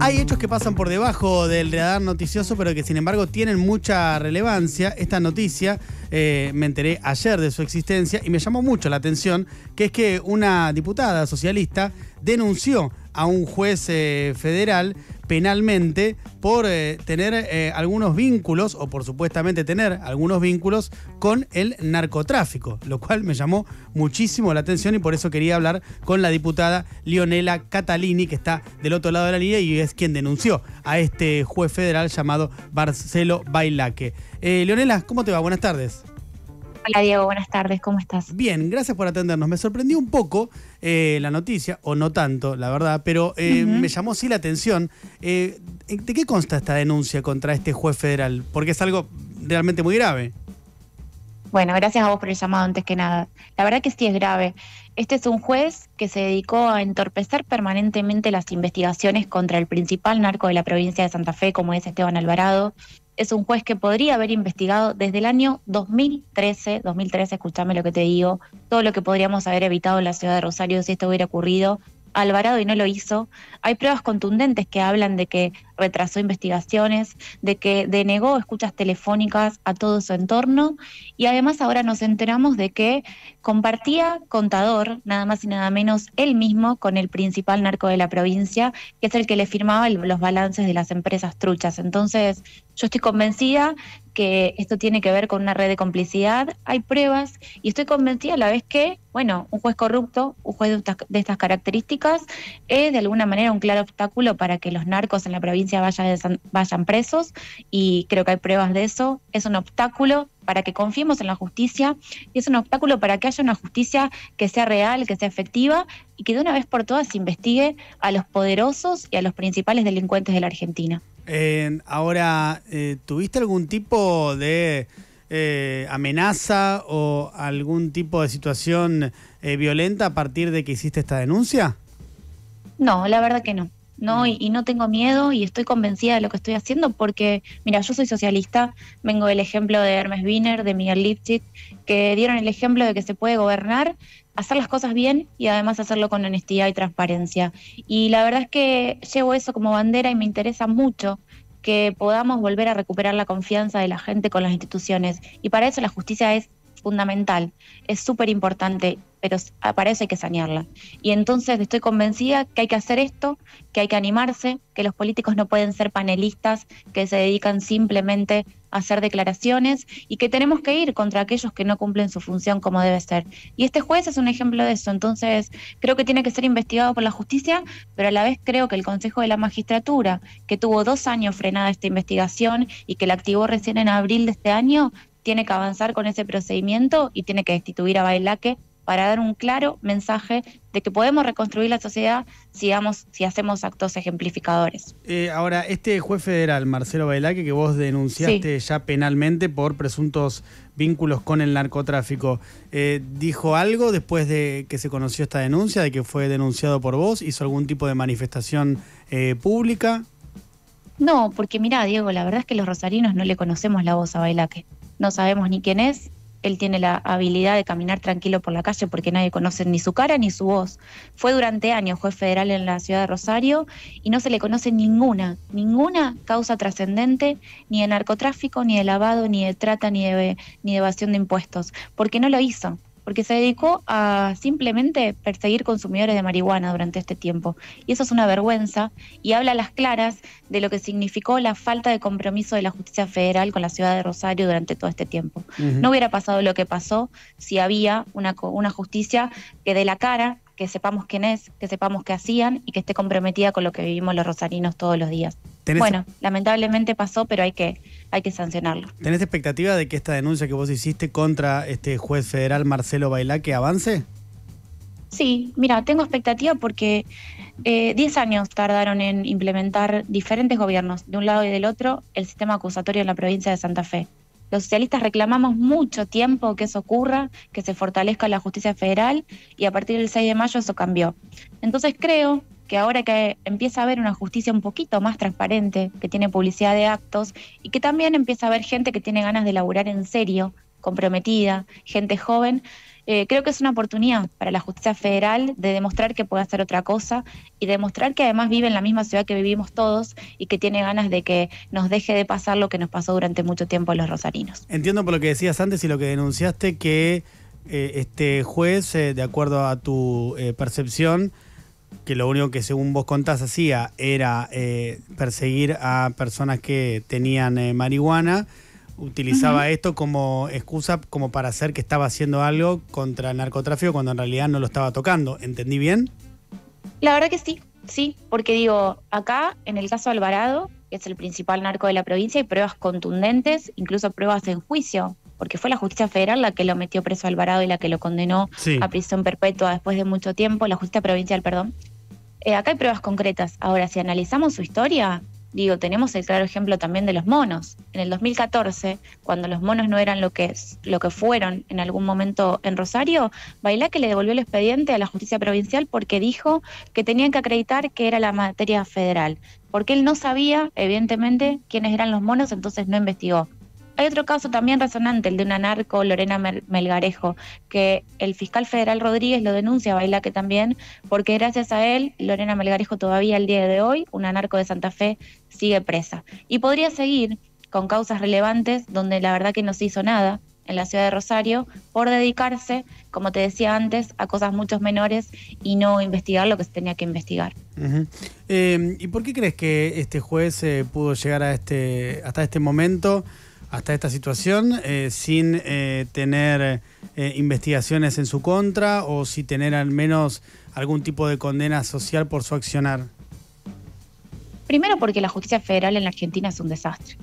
Hay hechos que pasan por debajo del radar noticioso, pero que sin embargo tienen mucha relevancia. Esta noticia eh, me enteré ayer de su existencia y me llamó mucho la atención, que es que una diputada socialista denunció a un juez eh, federal penalmente por eh, tener eh, algunos vínculos, o por supuestamente tener algunos vínculos, con el narcotráfico, lo cual me llamó muchísimo la atención y por eso quería hablar con la diputada Leonela Catalini, que está del otro lado de la línea y es quien denunció a este juez federal llamado Barcelo Bailaque. Eh, Leonela, ¿cómo te va? Buenas tardes. Hola Diego, buenas tardes, ¿cómo estás? Bien, gracias por atendernos. Me sorprendió un poco eh, la noticia, o no tanto, la verdad, pero eh, me llamó sí la atención. Eh, ¿De qué consta esta denuncia contra este juez federal? Porque es algo realmente muy grave. Bueno, gracias a vos por el llamado antes que nada. La verdad que sí es grave. Este es un juez que se dedicó a entorpecer permanentemente las investigaciones contra el principal narco de la provincia de Santa Fe, como es Esteban Alvarado, es un juez que podría haber investigado desde el año 2013, 2013, escúchame lo que te digo, todo lo que podríamos haber evitado en la ciudad de Rosario si esto hubiera ocurrido. Alvarado y no lo hizo. Hay pruebas contundentes que hablan de que retrasó investigaciones, de que denegó escuchas telefónicas a todo su entorno y además ahora nos enteramos de que compartía contador, nada más y nada menos él mismo, con el principal narco de la provincia, que es el que le firmaba los balances de las empresas truchas. Entonces, yo estoy convencida que esto tiene que ver con una red de complicidad, hay pruebas y estoy convencida a la vez que, bueno, un juez corrupto, un juez de estas características, es de alguna manera un claro obstáculo para que los narcos en la provincia vayan, presos y creo que hay pruebas de eso. Es un obstáculo para que confiemos en la justicia y es un obstáculo para que haya una justicia que sea real, que sea efectiva y que de una vez por todas se investigue a los poderosos y a los principales delincuentes de la Argentina. ahora, eh, ¿tuviste algún tipo de... Eh, amenaza o algún tipo de situación eh, violenta a partir de que hiciste esta denuncia? No, la verdad que no. ¿no? Y, no tengo miedo y estoy convencida de lo que estoy haciendo porque, mira, yo soy socialista, vengo del ejemplo de Hermes Wiener, de Miguel Lipschitz, que dieron el ejemplo de que se puede gobernar, hacer las cosas bien y además hacerlo con honestidad y transparencia. Y la verdad es que llevo eso como bandera y me interesa mucho que podamos volver a recuperar la confianza de la gente con las instituciones. Y para eso la justicia es fundamental, es súper importante, pero aparece ah, que sanearla. Y entonces estoy convencida que hay que hacer esto, que hay que animarse, que los políticos no pueden ser panelistas que se dedican simplemente a hacer declaraciones y que tenemos que ir contra aquellos que no cumplen su función como debe ser. Y este juez es un ejemplo de eso, entonces creo que tiene que ser investigado por la justicia, pero a la vez creo que el Consejo de la Magistratura, que tuvo dos años frenada esta investigación y que la activó recién en abril de este año, tiene que avanzar con ese procedimiento y tiene que destituir a Bailaque para dar un claro mensaje de que podemos reconstruir la sociedad si, hacemos actos ejemplificadores. Eh, ahora, este juez federal, Marcelo Bailaque, que vos denunciaste ya penalmente por presuntos vínculos con el narcotráfico, eh, ¿dijo algo después de que se conoció esta denuncia, de que fue denunciado por vos? ¿Hizo algún tipo de manifestación eh, pública? No, porque mira, Diego, la verdad es que los rosarinos no le conocemos la voz a Bailaque no sabemos ni quién es, él tiene la habilidad de caminar tranquilo por la calle porque nadie conoce ni su cara ni su voz. Fue durante años juez federal en la ciudad de Rosario y no se le conoce ninguna, ninguna causa trascendente ni de narcotráfico, ni de lavado, ni de trata, ni de, ni de evasión de impuestos, porque no lo hizo porque se dedicó a simplemente perseguir consumidores de marihuana durante este tiempo. Y eso es una vergüenza y habla a las claras de lo que significó la falta de compromiso de la justicia federal con la ciudad de Rosario durante todo este tiempo. No hubiera pasado lo que pasó si había una, una justicia que de la cara que sepamos quién es, que sepamos qué hacían y que esté comprometida con lo que vivimos los rosarinos todos los días. Bueno, lamentablemente pasó, pero hay que, hay que sancionarlo. ¿Tenés expectativa de que esta denuncia que vos hiciste contra este juez federal Marcelo Bailaque, que avance? Sí, mira, tengo expectativa porque 10 eh, años tardaron en implementar diferentes gobiernos, de un lado y del otro, el sistema acusatorio en la provincia de Santa Fe. Los socialistas reclamamos mucho tiempo que eso ocurra, que se fortalezca la justicia federal y a partir del 6 de mayo eso cambió. Entonces creo que ahora que empieza a haber una justicia un poquito más transparente, que tiene publicidad de actos y que también empieza a haber gente que tiene ganas de laburar en serio, comprometida, gente joven. Eh, creo que es una oportunidad para la justicia federal de demostrar que puede hacer otra cosa y demostrar que además vive en la misma ciudad que vivimos todos y que tiene ganas de que nos deje de pasar lo que nos pasó durante mucho tiempo a los rosarinos. Entiendo por lo que decías antes y lo que denunciaste que eh, este juez, eh, de acuerdo a tu percepción, que lo único que según vos contás hacía era perseguir a personas que tenían marihuana, utilizaba esto como excusa como para hacer que estaba haciendo algo contra el narcotráfico cuando en realidad no lo estaba tocando. ¿Entendí bien? La verdad que sí, sí, porque digo, acá en el caso Alvarado, que es el principal narco de la provincia, hay pruebas contundentes, incluso pruebas en juicio, porque fue la justicia federal la que lo metió preso a Alvarado y la que lo condenó a prisión perpetua después de mucho tiempo, la justicia provincial, perdón. Eh, acá hay pruebas concretas. Ahora, si analizamos su historia, Digo, tenemos el claro ejemplo también de los monos. En el 2014, cuando los monos no eran lo que, lo que fueron en algún momento en Rosario, Bailá que le devolvió el expediente a la justicia provincial porque dijo que tenían que acreditar que era la materia federal. Porque él no sabía, evidentemente, quiénes eran los monos, entonces no investigó. Hay otro caso también resonante, el de una narco, Lorena Melgarejo, que el fiscal federal Rodríguez lo denuncia baila Bailaque también, porque gracias a él, Lorena Melgarejo todavía al día de hoy, una narco de Santa Fe, sigue presa. Y podría seguir con causas relevantes donde la verdad que no se hizo nada en la ciudad de Rosario por dedicarse, como te decía antes, a cosas mucho menores y no investigar lo que se tenía que investigar. Eh, ¿Y por qué crees que este juez eh, pudo llegar a este, hasta este momento? hasta esta situación eh, sin eh, tener eh, investigaciones en su contra o si tener al menos algún tipo de condena social por su accionar? Primero porque la justicia federal en la Argentina es un desastre.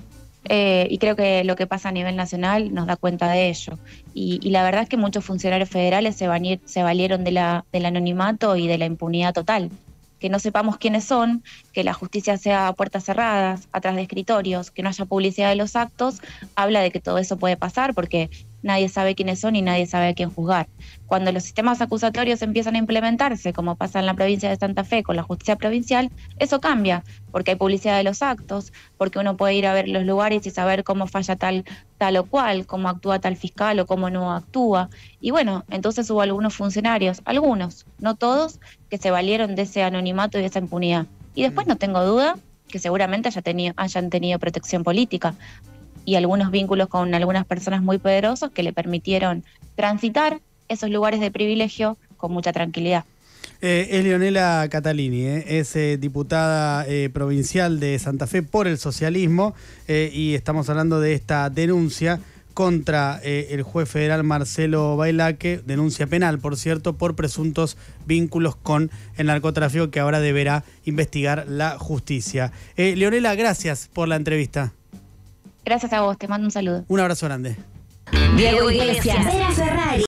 y creo que lo que pasa a nivel nacional nos da cuenta de ello. Y, la verdad es que muchos funcionarios federales se, se valieron de del anonimato y de la impunidad total que no sepamos quiénes son, que la justicia sea a puertas cerradas, atrás de escritorios, que no haya publicidad de los actos, habla de que todo eso puede pasar porque nadie sabe quiénes son y nadie sabe a quién juzgar. Cuando los sistemas acusatorios empiezan a implementarse, como pasa en la provincia de Santa Fe con la justicia provincial, eso cambia, porque hay publicidad de los actos, porque uno puede ir a ver los lugares y saber cómo falla tal, tal o cual, cómo actúa tal fiscal o cómo no actúa. Y bueno, entonces hubo algunos funcionarios, algunos, no todos, que se valieron de ese anonimato y de esa impunidad. Y después mm. no tengo duda que seguramente hayan tenido protección política, y algunos vínculos con algunas personas muy poderosas que le permitieron transitar esos lugares de privilegio con mucha tranquilidad. Eh, es Leonela Catalini, eh. es eh, diputada provincial de Santa Fe por el socialismo y estamos hablando de esta denuncia contra el juez federal Marcelo Bailaque, denuncia penal, por cierto, por presuntos vínculos con el narcotráfico que ahora deberá investigar la justicia. Leonela, gracias por la entrevista. Gracias a vos, te mando un saludo. Un abrazo grande. Diego Iglesias. Vera Ferrari.